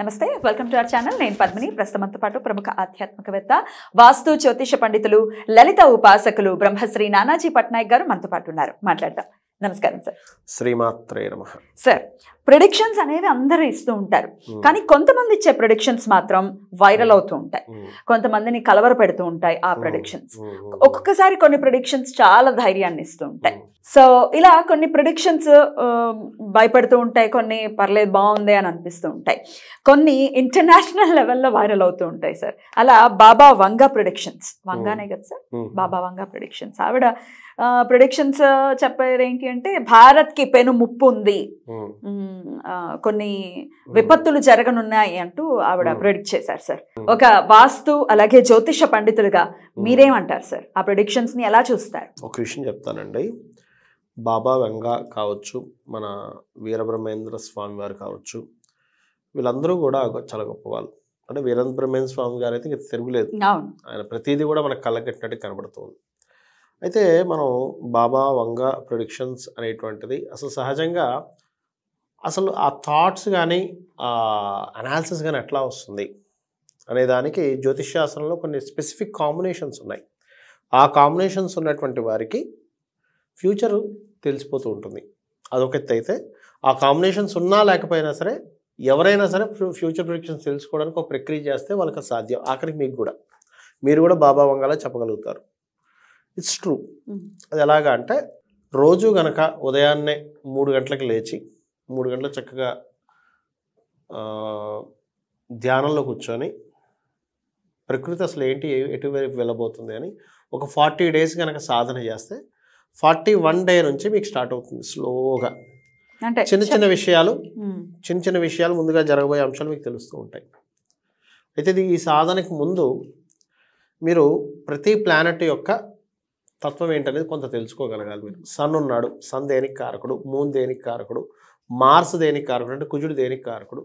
నమస్తే welcome to our channel నేను పద్మిని ప్రస్తుతమంతో పాటు ప్రముఖ ఆధ్యాత్మికవేత్త వాస్తు జ్యోతిష పండితులు లలిత ఉపాసకులు బ్రహ్మశ్రీ నానాజీ పట్నాయక్ గారు మనతో పాటు ఉన్నారు మాట్లాడతాం నమస్కారం సార్ శ్రీమాత్రే నమ సార్ ప్రొడిక్షన్స్ అనేవి అందరూ ఇస్తూ ఉంటారు hmm. కానీ కొంతమంది ఇచ్చే ప్రొడిక్షన్స్ మాత్రం వైరల్ hmm. అవుతూ ఉంటాయి hmm. కొంతమందిని కలవర పెడుతూ ఉంటాయి ఆ ప్రొడిక్షన్స్ ఒక్కొక్కసారి కొన్ని ప్రొడిక్షన్స్ చాలా ధైర్యాన్ని ఇస్తూ ఉంటాయి సో ఇలా కొన్ని ప్రొడిక్షన్స్ um, భయపెడుతూ ఉంటాయి కొన్ని పర్లేదు బాగుంది అని అనిపిస్తూ ఉంటాయి కొన్ని ఇంటర్నేషనల్ లెవెల్లో వైరల్ అవుతూ ఉంటాయి సార్ అలా బాబా వంగ ప్రొడిక్షన్స్ వంగానే కదా సార్ బాబా వంగ ప్రొడిక్షన్స్ ఆవిడ ప్రొడిక్షన్స్ చెప్పేది ఏంటి అంటే భారత్కి పెను ముప్పు ఉంది కొన్ని విపత్తులు జరగనున్నాయి అంటూ ఆవిడ ప్రొడిక్ట్ చేశారు సార్ ఒక వాస్తు అలాగే జ్యోతిష పండితులుగా మీరేమంటారు సార్ ఆ ని ఎలా చూస్తారు ఒక విషయం చెప్తానండి బాబా వెంగ కావచ్చు మన వీరబ్రహ్మేంద్ర స్వామి వారు కావచ్చు వీళ్ళందరూ కూడా చాలా గొప్పవాళ్ళు అంటే వీరబ్రహ్మేంద్ర స్వామి గారు అయితే ఇంకా తిరుగులేదు ఆయన ప్రతిదీ కూడా మనకు కట్టినట్టు కనబడుతుంది అయితే మనం బాబా వంగ ప్రొడిక్షన్స్ అనేటువంటిది అసలు సహజంగా అసలు ఆ థాట్స్ కానీ అనాలిసిస్ కానీ ఎట్లా వస్తుంది అనే దానికి జ్యోతిష్ శాస్త్రంలో కొన్ని స్పెసిఫిక్ కాంబినేషన్స్ ఉన్నాయి ఆ కాంబినేషన్స్ ఉన్నటువంటి వారికి ఫ్యూచర్ తెలిసిపోతూ ఉంటుంది అదొక అయితే ఆ కాంబినేషన్స్ ఉన్నా లేకపోయినా సరే ఎవరైనా సరే ఫ్యూచర్ ప్రొడిక్షన్స్ తెలుసుకోవడానికి ఒక ప్రక్రియ చేస్తే వాళ్ళకి సాధ్యం ఆఖరికి మీకు కూడా మీరు కూడా బాబా వంగాలా చెప్పగలుగుతారు ఇట్స్ ట్రూ అది ఎలాగా అంటే రోజు గనక ఉదయాన్నే మూడు గంటలకు లేచి మూడు గంటలు చక్కగా ధ్యానంలో కూర్చొని ప్రకృతి అసలు ఏంటి ఎటువైపు వెళ్ళబోతుంది అని ఒక ఫార్టీ డేస్ కనుక సాధన చేస్తే ఫార్టీ వన్ డే నుంచి మీకు స్టార్ట్ అవుతుంది స్లోగా అంటే చిన్న చిన్న విషయాలు చిన్న చిన్న విషయాలు ముందుగా జరగబోయే అంశాలు మీకు తెలుస్తూ ఉంటాయి అయితే ఇది ఈ సాధనకి ముందు మీరు ప్రతి ప్లానెట్ యొక్క తత్వం ఏంటనేది కొంత తెలుసుకోగలగాలి మీరు సన్ ఉన్నాడు సన్ దేనికి కారకుడు మూన్ దేనికి కారకుడు మార్స్ దేనికి కారకుడు అంటే కుజుడు దేనికి కారకుడు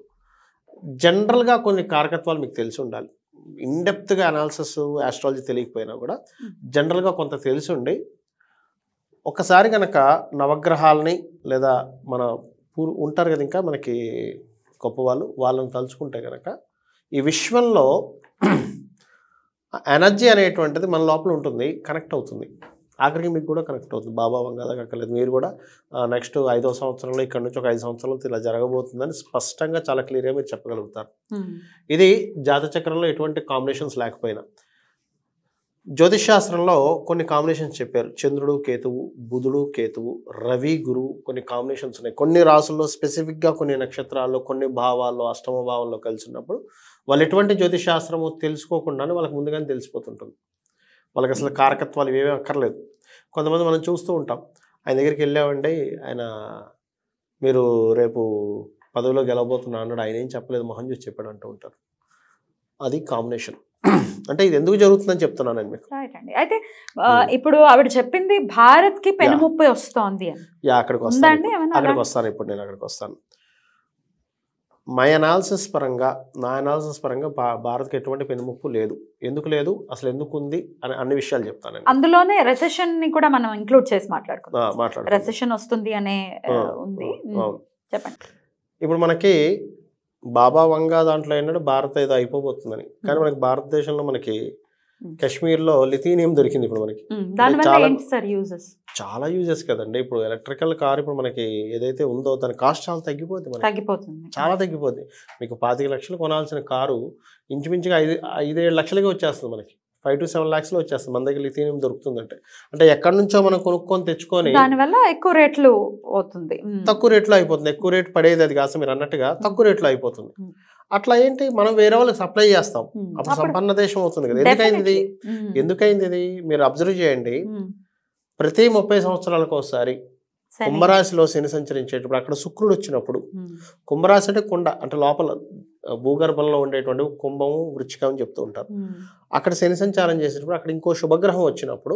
జనరల్గా కొన్ని కారకత్వాలు మీకు తెలిసి ఉండాలి ఇన్డెప్త్గా అనాలిసిస్ ఆస్ట్రాలజీ తెలియకపోయినా కూడా జనరల్గా కొంత తెలిసి ఉండి ఒకసారి కనుక నవగ్రహాలని లేదా మన పూర్ ఉంటారు కదా ఇంకా మనకి గొప్పవాళ్ళు వాళ్ళని తలుచుకుంటే కనుక ఈ విశ్వంలో ఎనర్జీ అనేటువంటిది మన లోపల ఉంటుంది కనెక్ట్ అవుతుంది ఆఖరికి మీకు కూడా కనెక్ట్ అవుతుంది బాబా వంగాదా కక్కలేదు మీరు కూడా నెక్స్ట్ ఐదో సంవత్సరంలో ఇక్కడ నుంచి ఒక ఐదు సంవత్సరంలో ఇలా జరగబోతుందని స్పష్టంగా చాలా క్లియర్గా మీరు చెప్పగలుగుతారు ఇది జాతచక్రంలో ఎటువంటి కాంబినేషన్స్ లేకపోయినా జ్యోతిష్ శాస్త్రంలో కొన్ని కాంబినేషన్స్ చెప్పారు చంద్రుడు కేతువు బుధుడు కేతువు రవి గురువు కొన్ని కాంబినేషన్స్ ఉన్నాయి కొన్ని రాసుల్లో స్పెసిఫిక్గా కొన్ని నక్షత్రాల్లో కొన్ని భావాల్లో అష్టమ భావాల్లో కలిసి ఉన్నప్పుడు వాళ్ళు ఎటువంటి జ్యోతిష్ శాస్త్రము తెలుసుకోకుండానే వాళ్ళకి ముందుగానే తెలిసిపోతుంటుంది వాళ్ళకి అసలు కారకత్వాలు ఇవేమీ అక్కర్లేదు కొంతమంది మనం చూస్తూ ఉంటాం ఆయన దగ్గరికి వెళ్ళామండి ఆయన మీరు రేపు పదవిలో గెలవబోతున్నా అన్నాడు ఆయన ఏం చెప్పలేదు మొహం చూసి చెప్పాడు అంటూ ఉంటారు అది కాంబినేషన్ అంటే ఇది ఎందుకు జరుగుతుందని చెప్తున్నాను మీకు అండి అయితే hmm. ఇప్పుడు ఆవిడ చెప్పింది భారత్కి పెనుముప్పై వస్తోంది యా అక్కడికి వస్తాను అక్కడికి వస్తాను ఇప్పుడు నేను అక్కడికి వస్తాను మై అనాలిసిస్ పరంగా నా అనాలిసిస్ పరంగా భారత్కి ఎటువంటి పెనుముప్పు లేదు ఎందుకు లేదు అసలు ఎందుకు ఉంది అని అన్ని విషయాలు చెప్తాను అందులోనే రెసెషన్ ని కూడా మనం ఇంక్లూడ్ చేసి మాట్లాడుకుంటాం మాట్లాడు రెసెషన్ వస్తుంది అనే ఉంది చెప్పండి ఇప్పుడు మనకి బాబా వంగా దాంట్లో ఏంటంటే భారత్ ఏదో అయిపోబోతుందని కానీ మనకి భారతదేశంలో మనకి Hmm. లో లిథీనియం దొరికింది ఇప్పుడు మనకి hmm. చాలా యూజెస్ కదండి ఇప్పుడు ఎలక్ట్రికల్ కార్ ఇప్పుడు మనకి ఏదైతే ఉందో దాని కాస్ట్ చాలా తగ్గిపోతుంది తగ్గిపోతుంది చాలా తగ్గిపోతుంది మీకు పాతిక లక్షలు కొనాల్సిన కారు ఇంచుమించుగా ఐదు ఐదేడు లక్షలకి వచ్చేస్తుంది మనకి ఫైవ్ టు సెవెన్ లాక్స్ లో వచ్చేస్తుంది మన దగ్గర లిథీనియం దొరుకుతుందంటే అంటే ఎక్కడి నుంచో మనం కొనుక్కొని తెచ్చుకొని దానివల్ల ఎక్కువ రేట్లు అవుతుంది hmm. తక్కువ రేట్లో అయిపోతుంది ఎక్కువ రేట్ పడేది అది కాస్త మీరు అన్నట్టుగా తక్కువ రేట్లో అయిపోతుంది అట్లా ఏంటి మనం వేరే వాళ్ళకి సప్లై చేస్తాం అప్పుడు సంపన్న దేశం అవుతుంది కదా ఎందుకైంది ఎందుకైంది ఇది మీరు అబ్జర్వ్ చేయండి ప్రతి ముప్పై సంవత్సరాలకు ఒకసారి కుంభరాశిలో శని సంచరించేటప్పుడు అక్కడ శుక్రుడు వచ్చినప్పుడు కుంభరాశి అంటే కుండ అంటే లోపల భూగర్భంలో ఉండేటువంటి కుంభము వృచ్చికం అని చెప్తూ ఉంటారు అక్కడ శని సంచారం చేసేటప్పుడు అక్కడ ఇంకో శుభగ్రహం వచ్చినప్పుడు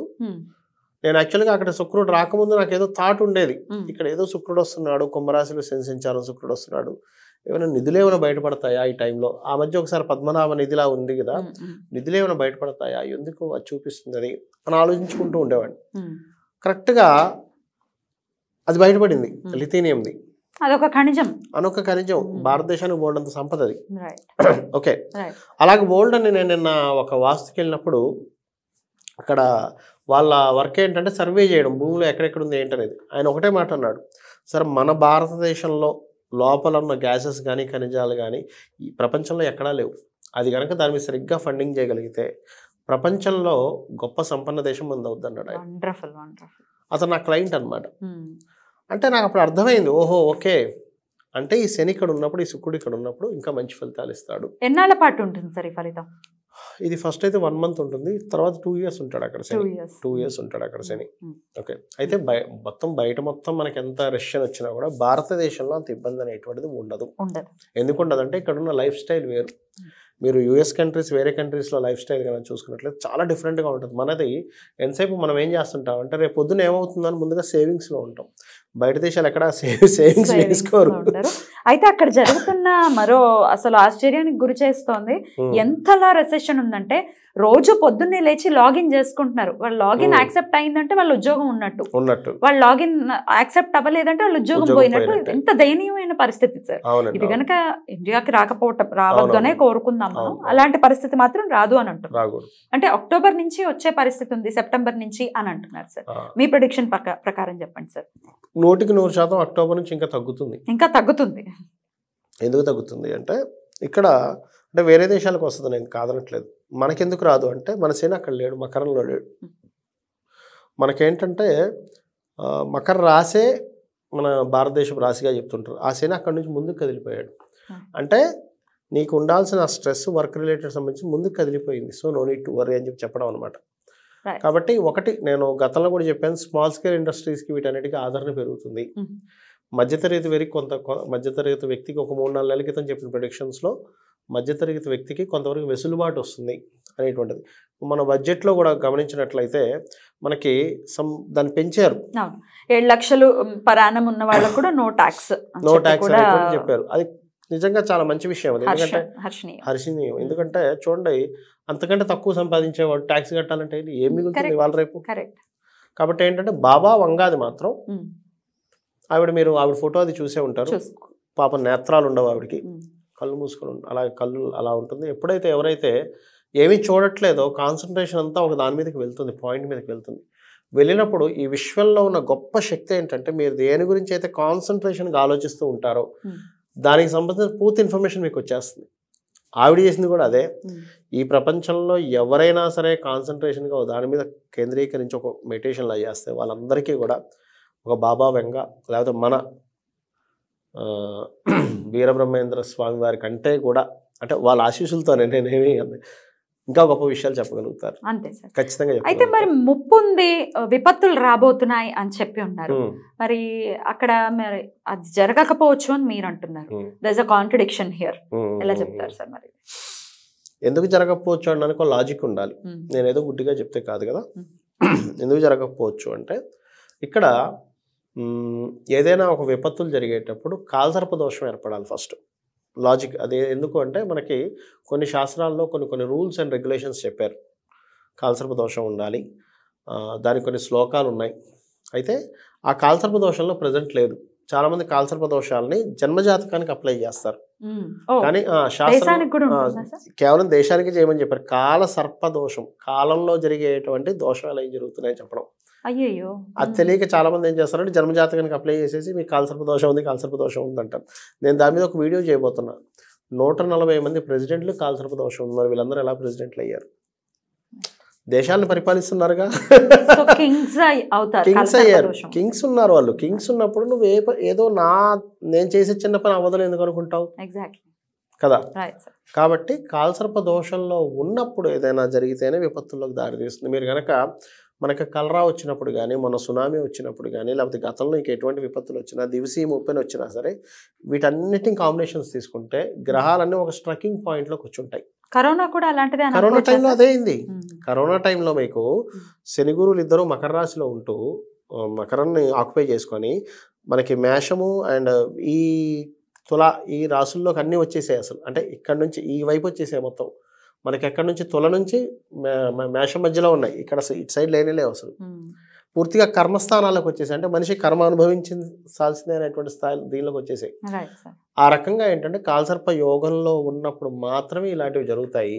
నేను యాక్చువల్గా అక్కడ శుక్రుడు రాకముందు నాకు ఏదో థాట్ ఉండేది ఇక్కడ ఏదో శుక్రుడు వస్తున్నాడు కుంభరాశిలో శని సంచారం శుక్రుడు వస్తున్నాడు ఏమైనా ఏమైనా బయటపడతాయా ఈ టైంలో ఆ మధ్య ఒకసారి పద్మనాభ నిధిలా ఉంది కదా ఏమైనా బయటపడతాయా ఎందుకు అది చూపిస్తుంది అని అని ఆలోచించుకుంటూ ఉండేవాడిని కరెక్ట్గా అది బయటపడింది లిథీనియంది అదొక ఖనిజం అనొక ఖనిజం భారతదేశానికి బోల్డ్ అంత సంపద అది ఓకే అలాగే బోల్డ్ అని నేను నిన్న ఒక వాస్తుకి వెళ్ళినప్పుడు అక్కడ వాళ్ళ వర్క్ ఏంటంటే సర్వే చేయడం భూమిలో ఎక్కడెక్కడ ఉంది ఏంటనేది ఆయన ఒకటే మాట అన్నాడు సార్ మన భారతదేశంలో లోపల ఉన్న గ్యాసెస్ కానీ ఖనిజాలు కానీ ఈ ప్రపంచంలో ఎక్కడా లేవు అది కనుక దాని మీద సరిగ్గా ఫండింగ్ చేయగలిగితే ప్రపంచంలో గొప్ప సంపన్న దేశం ముందు అవుద్ది అన్నాడు అతను నా క్లయింట్ అనమాట hmm. అంటే నాకు అప్పుడు అర్థమైంది ఓహో ఓకే అంటే ఈ శని ఇక్కడ ఉన్నప్పుడు ఈ శుక్రుడు ఇక్కడ ఉన్నప్పుడు ఇంకా మంచి ఫలితాలు ఇస్తాడు ఎన్నాళ్ళ పాటు ఉంటుంది సార్ ఈ ఫలితం ఇది ఫస్ట్ అయితే వన్ మంత్ ఉంటుంది తర్వాత టూ ఇయర్స్ ఉంటాడు అక్కడ శని టూ ఇయర్స్ ఉంటాడు అక్కడ hmm. శని ఓకే hmm. అయితే బయ మొత్తం బయట మొత్తం మనకి ఎంత రష్యన్ వచ్చినా కూడా భారతదేశంలో అంత ఇబ్బంది అనేటువంటిది ఉండదు ఎందుకు అంటే ఇక్కడ ఉన్న లైఫ్ స్టైల్ వేరు hmm. మీరు యూఎస్ కంట్రీస్ వేరే కంట్రీస్లో లైఫ్ స్టైల్ కానీ చూసుకున్నట్లయితే చాలా డిఫరెంట్గా ఉంటుంది మనది ఎంతసేపు మనం ఏం చేస్తుంటాం అంటే రేపు పొద్దున ఏమవుతుందని ముందుగా సేవింగ్స్లో ఉంటాం బయట దేశాలు ఎక్కడ సేవింగ్స్ చేసుకోరు అయితే అక్కడ జరుగుతున్న మరో అసలు ఆశ్చర్యానికి గురి చేస్తోంది ఎంతలా రెసెషన్ ఉందంటే రోజు పొద్దున్నే లేచి లాగిన్ చేసుకుంటున్నారు వాళ్ళు లాగిన్ యాక్సెప్ట్ అయిందంటే వాళ్ళ ఉద్యోగం ఉన్నట్టు వాళ్ళు లాగిన్ యాక్సెప్ట్ అవ్వలేదంటే వాళ్ళు ఉద్యోగం పోయినట్టు ఎంత దయనీయమైన పరిస్థితి సార్ ఇది కనుక ఇండియాకి రాకపోవటం రావద్దనే అనే కోరుకుందాము అలాంటి పరిస్థితి మాత్రం రాదు అని అంటున్నారు అంటే అక్టోబర్ నుంచి వచ్చే పరిస్థితి ఉంది సెప్టెంబర్ నుంచి అని అంటున్నారు సార్ మీ ప్రొడిక్షన్ ప్రకారం చెప్పండి సార్ నూటికి నూరు శాతం అక్టోబర్ నుంచి ఇంకా తగ్గుతుంది ఇంకా తగ్గుతుంది ఎందుకు తగ్గుతుంది అంటే ఇక్కడ అంటే వేరే దేశాలకు వస్తుంది నేను కాదనట్లేదు మనకెందుకు రాదు అంటే మన సేన అక్కడ లేడు మకరంలో లేడు మనకేంటంటే మకర రాసే మన భారతదేశం రాశిగా చెప్తుంటారు ఆ సేన అక్కడి నుంచి ముందుకు కదిలిపోయాడు అంటే నీకు ఉండాల్సిన స్ట్రెస్ వర్క్ రిలేటెడ్ సంబంధించి ముందుకు కదిలిపోయింది so no need to worry అని చెప్పి చెప్పడం అనమాట కాబట్టి ఒకటి నేను గతంలో కూడా చెప్పాను స్మాల్ స్కేల్ ఇండస్ట్రీస్కి వీటన్నిటికీ ఆదరణ పెరుగుతుంది మధ్యతరగతి వెరికి కొంత మధ్యతరగతి వ్యక్తికి ఒక మూడు నాలుగు నెలల క్రితం చెప్పిన ప్రొడిక్షన్స్లో మధ్యతరగతి వ్యక్తికి కొంతవరకు వెసులుబాటు వస్తుంది అనేటువంటిది మన బడ్జెట్లో కూడా గమనించినట్లయితే మనకి సమ్ దాన్ని పెంచారు ఏడు లక్షలు పరాణం ఉన్న వాళ్ళకు కూడా నో ట్యాక్స్ నో ట్యాక్స్ చెప్పారు అది నిజంగా చాలా మంచి విషయం అది ఎందుకంటే హర్షణీయం ఎందుకంటే చూడండి అంతకంటే తక్కువ సంపాదించేవాడు ట్యాక్స్ కట్టాలంటే ఏమి మిగులుతుంది వాళ్ళ రేపు కాబట్టి ఏంటంటే బాబా వంగాది మాత్రం ఆవిడ మీరు ఆవిడ ఫోటో అది చూసే ఉంటారు పాప నేత్రాలు ఉండవు ఆవిడకి కళ్ళు మూసుకొని అలా కళ్ళు అలా ఉంటుంది ఎప్పుడైతే ఎవరైతే ఏమీ చూడట్లేదో కాన్సన్ట్రేషన్ అంతా ఒక దాని మీదకి వెళ్తుంది పాయింట్ మీదకి వెళ్తుంది వెళ్ళినప్పుడు ఈ విశ్వంలో ఉన్న గొప్ప శక్తి ఏంటంటే మీరు దేని గురించి అయితే కాన్సన్ట్రేషన్గా ఆలోచిస్తూ ఉంటారో దానికి సంబంధించిన పూర్తి ఇన్ఫర్మేషన్ మీకు వచ్చేస్తుంది ఆవిడ చేసింది కూడా అదే ఈ ప్రపంచంలో ఎవరైనా సరే కాన్సన్ట్రేషన్గా దాని మీద కేంద్రీకరించి ఒక మెడిటేషన్లా చేస్తే వాళ్ళందరికీ కూడా ఒక బాబా వెంగ లేకపోతే మన వీరబ్రహ్మేంద్ర స్వామి వారి కంటే కూడా అంటే వాళ్ళ ఆశీస్సులతోనే నేనేమి ఇంకా గొప్ప విషయాలు చెప్పగలుగుతారు అంతే సార్ ఖచ్చితంగా అయితే మరి ముప్పు ఉంది విపత్తులు రాబోతున్నాయి అని చెప్పి ఉన్నారు మరి అక్కడ మరి అది జరగకపోవచ్చు అని మీరు అంటున్నారు దస్ అ కాంట్రడిక్షన్ హియర్ ఎలా చెప్తారు సార్ మరి ఎందుకు జరగకపోవచ్చు అనడానికి ఒక లాజిక్ ఉండాలి నేనేదో గుడ్డిగా చెప్తే కాదు కదా ఎందుకు జరగకపోవచ్చు అంటే ఇక్కడ ఏదైనా ఒక విపత్తులు జరిగేటప్పుడు కాల్సర్ప దోషం ఏర్పడాలి ఫస్ట్ లాజిక్ అదే ఎందుకు అంటే మనకి కొన్ని శాస్త్రాల్లో కొన్ని కొన్ని రూల్స్ అండ్ రెగ్యులేషన్స్ చెప్పారు కాల్సర్ప దోషం ఉండాలి దానికి కొన్ని శ్లోకాలు ఉన్నాయి అయితే ఆ కాల్సర్ప దోషంలో ప్రజెంట్ లేదు చాలామంది కాల్సర్ప దోషాలని జన్మజాతకానికి అప్లై చేస్తారు కానీ శాస్త్రం కేవలం దేశానికి చేయమని చెప్పారు కాల సర్ప దోషం కాలంలో జరిగేటువంటి దోషాలు ఏం జరుగుతున్నాయని చెప్పడం అయ్యో అది తెలియక చాలా మంది ఏం చేస్తారంటే జన్మజాతకానికి అప్లై చేసేసి మీకు కాల్సర్ప దోషం ఉంది కాల్సర్ప దోషం ఉంది అంటారు నేను దాని మీద ఒక వీడియో చేయబోతున్నాను నూట నలభై మంది ప్రెసిడెంట్లు కాల్సర్ప దోషం ఉంది మరి వీళ్ళందరూ ఎలా ప్రెసిడెంట్లు అయ్యారు దేశాన్ని పరిపాలిస్తున్నారుగా కింగ్స్ అయ్యారు కింగ్స్ ఉన్నారు వాళ్ళు కింగ్స్ ఉన్నప్పుడు నువ్వు ఏ ఏదో నా నేను చేసే చిన్న పని అవ్వదు ఎందుకు అనుకుంటావు కదా కాబట్టి కాల్సర్ప దోషంలో ఉన్నప్పుడు ఏదైనా జరిగితేనే విపత్తుల్లోకి దారి తీస్తుంది మీరు కనుక మనకి కలరా వచ్చినప్పుడు కానీ మన సునామీ వచ్చినప్పుడు కానీ లేకపోతే గతంలో ఇంక ఎటువంటి విపత్తులు వచ్చినా దివిసి ఓపెన్ వచ్చినా సరే వీటన్నిటిని కాంబినేషన్స్ తీసుకుంటే గ్రహాలన్నీ ఒక స్ట్రకింగ్ పాయింట్లోకి కూర్చుంటాయి కరోనా కూడా అలాంటిదే కరోనా టైంలో అదే అయింది కరోనా టైంలో మీకు శనిగురులు ఇద్దరు మకర రాశిలో ఉంటూ మకరాన్ని ఆక్యుపై చేసుకొని మనకి మేషము అండ్ ఈ తులా ఈ రాసుల్లోకి అన్నీ వచ్చేసాయి అసలు అంటే ఇక్కడ నుంచి ఈ వైపు వచ్చేసాయి మొత్తం మనకి ఎక్కడి నుంచి తుల నుంచి మేష మధ్యలో ఉన్నాయి ఇక్కడ ఇటు సైడ్ లేవు అసలు పూర్తిగా కర్మస్థానాలకు వచ్చేసి అంటే మనిషి కర్మ అనుభవించాల్సిందే అనేటువంటి స్థాయి దీనిలోకి వచ్చేసాయి ఆ రకంగా ఏంటంటే కాల్సర్ప యోగంలో ఉన్నప్పుడు మాత్రమే ఇలాంటివి జరుగుతాయి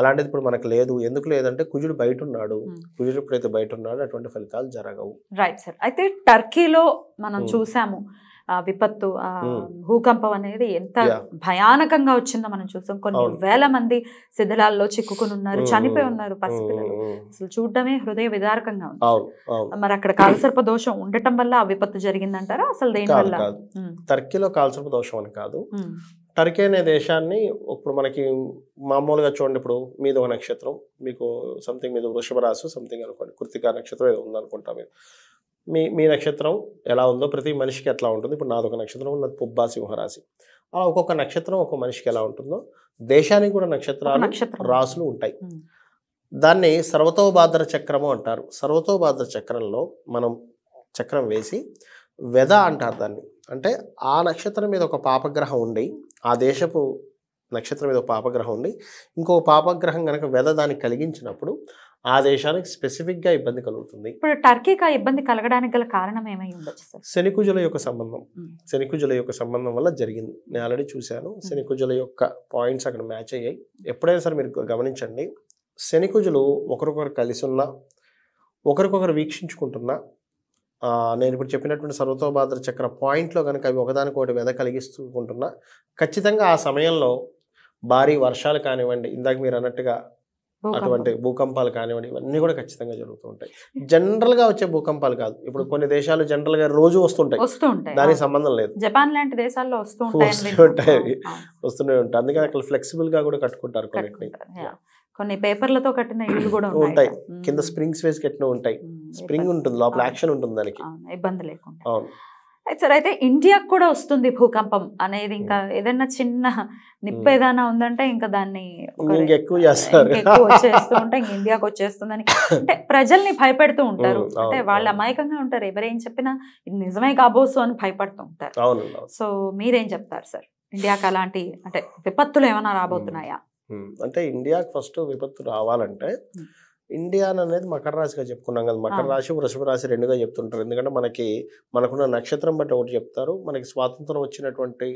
అలాంటిది ఇప్పుడు మనకు లేదు ఎందుకు లేదంటే కుజుడు బయట ఉన్నాడు కుజుడు ఎప్పుడైతే బయట ఉన్నాడు అటువంటి ఫలితాలు జరగవు రైట్ సార్ అయితే టర్కీలో మనం చూసాము విపత్తు భూకంపం అనేది ఎంత భయానకంగా వచ్చిందో మనం చూసాం కొన్ని వేల మంది శిథిలాల్లో చిక్కుకుని ఉన్నారు చనిపోయి ఉన్నారు పసిపిల్లలు అసలు చూడడమే హృదయ విదారకంగా ఉంది మరి అక్కడ కాలసర్ప దోషం ఉండటం వల్ల ఆ విపత్తు జరిగిందంటారా అసలు దేని వల్ల టర్కీలో కాలసర్ప దోషం అని కాదు టర్కీ అనే దేశాన్ని ఇప్పుడు మనకి మామూలుగా చూడండి ఇప్పుడు మీద ఒక నక్షత్రం మీకు సంథింగ్ మీద వృషభ రాసు సంథింగ్ అనుకోండి కృతికా నక్షత్రం ఏదో ఉందనుకుంటా మీరు మీ మీ నక్షత్రం ఎలా ఉందో ప్రతి మనిషికి ఎట్లా ఉంటుంది ఇప్పుడు నాదొక నక్షత్రం ఉన్నది పుబ్బా సింహరాశి అలా ఒక్కొక్క నక్షత్రం ఒక మనిషికి ఎలా ఉంటుందో దేశానికి కూడా నక్షత్రాలు రాసులు ఉంటాయి దాన్ని సర్వతోభాద్ర చక్రము అంటారు సర్వతోభాద్ర చక్రంలో మనం చక్రం వేసి వెద అంటారు దాన్ని అంటే ఆ నక్షత్రం మీద ఒక పాపగ్రహం ఉండి ఆ దేశపు నక్షత్రం మీద ఒక పాపగ్రహం ఉండి ఇంకో పాపగ్రహం కనుక వెద దాన్ని కలిగించినప్పుడు ఆ దేశానికి స్పెసిఫిక్గా ఇబ్బంది కలుగుతుంది ఇప్పుడు టర్కీకి ఆ ఇబ్బంది కలగడానికి గల కారణం ఏమై ఉండొచ్చు సార్ శనికుజుల యొక్క సంబంధం శనికుజుల యొక్క సంబంధం వల్ల జరిగింది నేను ఆల్రెడీ చూశాను శనికుజుల యొక్క పాయింట్స్ అక్కడ మ్యాచ్ అయ్యాయి ఎప్పుడైనా సరే మీరు గమనించండి శనికుజులు ఒకరికొకరు కలిసి ఉన్నా ఒకరికొకరు వీక్షించుకుంటున్నా నేను ఇప్పుడు చెప్పినటువంటి సర్వతోభాద్ర చక్ర పాయింట్లో కనుక అవి ఒకదానికొకటి వెద కలిగిస్తుంటున్నా ఖచ్చితంగా ఆ సమయంలో భారీ వర్షాలు కానివ్వండి ఇందాక మీరు అన్నట్టుగా అటువంటి భూకంపాలు కానివ్వండి ఇవన్నీ కూడా ఖచ్చితంగా జరుగుతూ ఉంటాయి జనరల్ గా వచ్చే భూకంపాలు కాదు ఇప్పుడు కొన్ని దేశాలు జనరల్ గా రోజు వస్తుంటాయి దానికి సంబంధం లేదు జపాన్ లాంటి దేశాల్లో వస్తూ ఉంటాయి వస్తూనే ఉంటాయి అందుకని అక్కడ ఫ్లెక్సిబుల్ గా కూడా కట్టుకుంటారు కొన్ని కొన్ని పేపర్లతో కట్టిన ఇల్లు కూడా ఉంటాయి కింద స్ప్రింగ్స్ వేసి కట్టిన ఉంటాయి స్ప్రింగ్ ఉంటుంది లోపల యాక్షన్ ఉంటుంది దానికి ఇబ్బంది లేకుండా అవును సార్ అయితే ఇండియాకు కూడా వస్తుంది భూకంపం అనేది ఇంకా hmm. ఏదైనా చిన్న నిప్ప hmm. ఏదైనా ఉందంటే ఇంకా దాన్ని ఎక్కువ వచ్చేస్తుంటే ఇంక ఇండియాకు వచ్చేస్తుందని అంటే ప్రజల్ని భయపెడుతూ ఉంటారు hmm, అంటే వాళ్ళు అమాయకంగా ఉంటారు ఎవరేం చెప్పినా ఇది నిజమే కాబోసు అని భయపడుతూ ఉంటారు సో మీరేం చెప్తారు సార్ ఇండియాకి అలాంటి అంటే విపత్తులు ఏమైనా రాబోతున్నాయా అంటే ఇండియాకి ఫస్ట్ విపత్తు రావాలంటే ఇండియా అనేది మకర రాశిగా చెప్పుకున్నాం కదా మకర రాశి వృషభ రాశి రెండుగా చెప్తుంటారు ఎందుకంటే మనకి మనకున్న నక్షత్రం బట్టి ఒకటి చెప్తారు మనకి స్వాతంత్రం వచ్చినటువంటి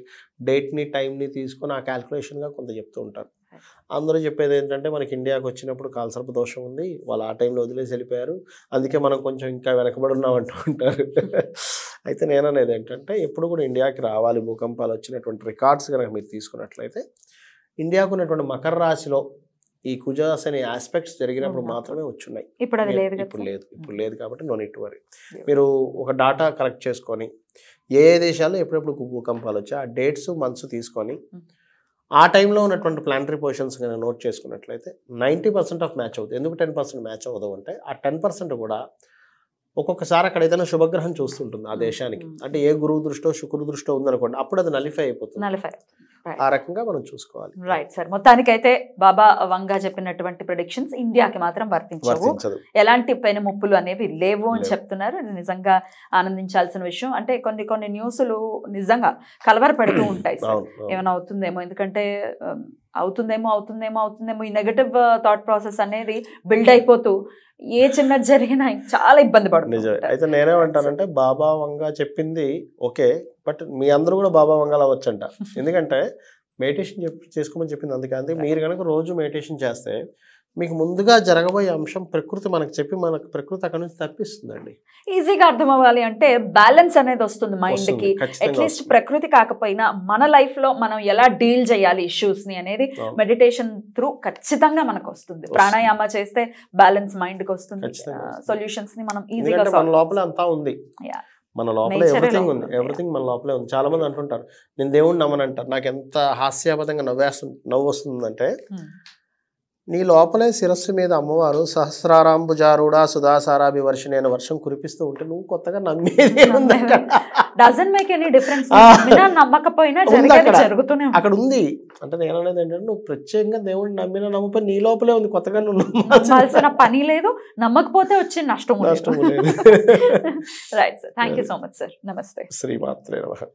డేట్ని టైంని తీసుకొని ఆ క్యాల్కులేషన్గా కొంత చెప్తూ ఉంటారు అందరూ చెప్పేది ఏంటంటే మనకి ఇండియాకి వచ్చినప్పుడు కాలసర్ప దోషం ఉంది వాళ్ళు ఆ టైంలో వదిలేసి వెళ్ళిపోయారు అందుకే మనం కొంచెం ఇంకా వెనకబడి ఉన్నామంటూ ఉంటారు అయితే నేను అనేది ఏంటంటే ఎప్పుడు కూడా ఇండియాకి రావాలి భూకంపాలు వచ్చినటువంటి రికార్డ్స్ కనుక మీరు తీసుకున్నట్లయితే ఇండియాకు ఉన్నటువంటి మకర రాశిలో ఈ కుజాస్ అనే ఆస్పెక్ట్స్ జరిగినప్పుడు మాత్రమే వచ్చున్నాయి ఇప్పుడు అది లేదు ఇప్పుడు లేదు ఇప్పుడు లేదు కాబట్టి నో నెట్ వరీ మీరు ఒక డాటా కలెక్ట్ చేసుకొని ఏ దేశాల్లో ఎప్పుడెప్పుడు భూకంపాలు వచ్చాయి ఆ డేట్స్ మంత్స్ తీసుకొని ఆ టైంలో ఉన్నటువంటి ప్లానటరీ పొజిషన్స్ కనుక నోట్ చేసుకున్నట్లయితే నైంటీ పర్సెంట్ ఆఫ్ మ్యాచ్ అవుతుంది ఎందుకు టెన్ పర్సెంట్ మ్యాచ్ అవ్వదు అంటే ఆ టెన్ పర్సెంట్ కూడా ఒక్కొక్కసారి అక్కడ ఏదైనా శుభగ్రహం చూస్తుంటుంది ఆ దేశానికి అంటే ఏ గురువు దృష్టో శుక్రు దృష్టో ఉందనుకోండి అప్పుడు అది నలిఫై అయిపోతుంది నలిఫై ఆ రకంగా మనం చూసుకోవాలి రైట్ సార్ మొత్తానికైతే బాబా వంగా చెప్పినటువంటి ప్రొడిక్షన్స్ ఇండియాకి మాత్రం వర్తించవు ఎలాంటి పైన ముప్పులు అనేవి లేవు అని చెప్తున్నారు నిజంగా ఆనందించాల్సిన విషయం అంటే కొన్ని కొన్ని న్యూస్లు నిజంగా కలవర పెడుతూ ఉంటాయి సార్ ఏమైనా అవుతుందేమో ఎందుకంటే అవుతుందేమో అవుతుందేమో అవుతుందేమో ఈ నెగటివ్ థాట్ ప్రాసెస్ అనేది బిల్డ్ అయిపోతూ ఏ చిన్న జరిగినా చాలా ఇబ్బంది పడుతుంది నిజమే అయితే నేనేమంటానంటే బాబా వంగ చెప్పింది ఓకే బట్ మీ అందరూ కూడా బాబా వంగ అవ్వచ్చంట ఎందుకంటే మెడిటేషన్ చేసుకోమని చెప్పింది అందుకే మీరు కనుక రోజు మెడిటేషన్ చేస్తే మీకు ముందుగా జరగబోయే అంశం ప్రకృతి మనకు చెప్పి మనకు ప్రకృతి అక్కడ నుంచి తప్పిస్తుందండి ఈజీగా అర్థం అవ్వాలి అంటే బ్యాలెన్స్ అనేది వస్తుంది మైండ్ కి అట్లీస్ట్ ప్రకృతి కాకపోయినా మన లైఫ్ లో మనం ఎలా డీల్ చేయాలి ఇష్యూస్ ని అనేది మెడిటేషన్ త్రూ ఖచ్చితంగా మనకు వస్తుంది ప్రాణాయామ చేస్తే బ్యాలెన్స్ మైండ్ కి వస్తుంది సొల్యూషన్స్ ని మనం ఈజీగా లోపల అంతా ఉంది మన లోపల ఎవ్రీథింగ్ ఉంది ఎవ్రీథింగ్ మన లోపలే ఉంది చాలా మంది అంటుంటారు నేను దేవుణ్ణి నమ్మనంటారు నాకు ఎంత హాస్యాపదంగా నవ్వేస్తు నవ్వు వస్తుందంటే hmm. నీ లోపలే శిరస్సు మీద అమ్మవారు సహస్రారాంబుజారుడా సుధాసారాభి వర్షం నేను వర్షం కురిపిస్తూ ఉంటే నువ్వు కొత్తగా నమ్మేది మేక్ ఎనీ డిఫరెన్స్ నమ్మకపోయినా జరుగుతూనే అక్కడ ఉంది అంటే నేను అనేది ఏంటంటే నువ్వు ప్రత్యేకంగా దేవుడిని నమ్మిన నమ్మపై నీ లోపలే ఉంది కొత్తగా నువ్వు నమ్మాల్సిన పని లేదు నమ్మకపోతే వచ్చి నష్టం నష్టం right sir thank you so much sir నమస్తే శ్రీమాత్రే నమ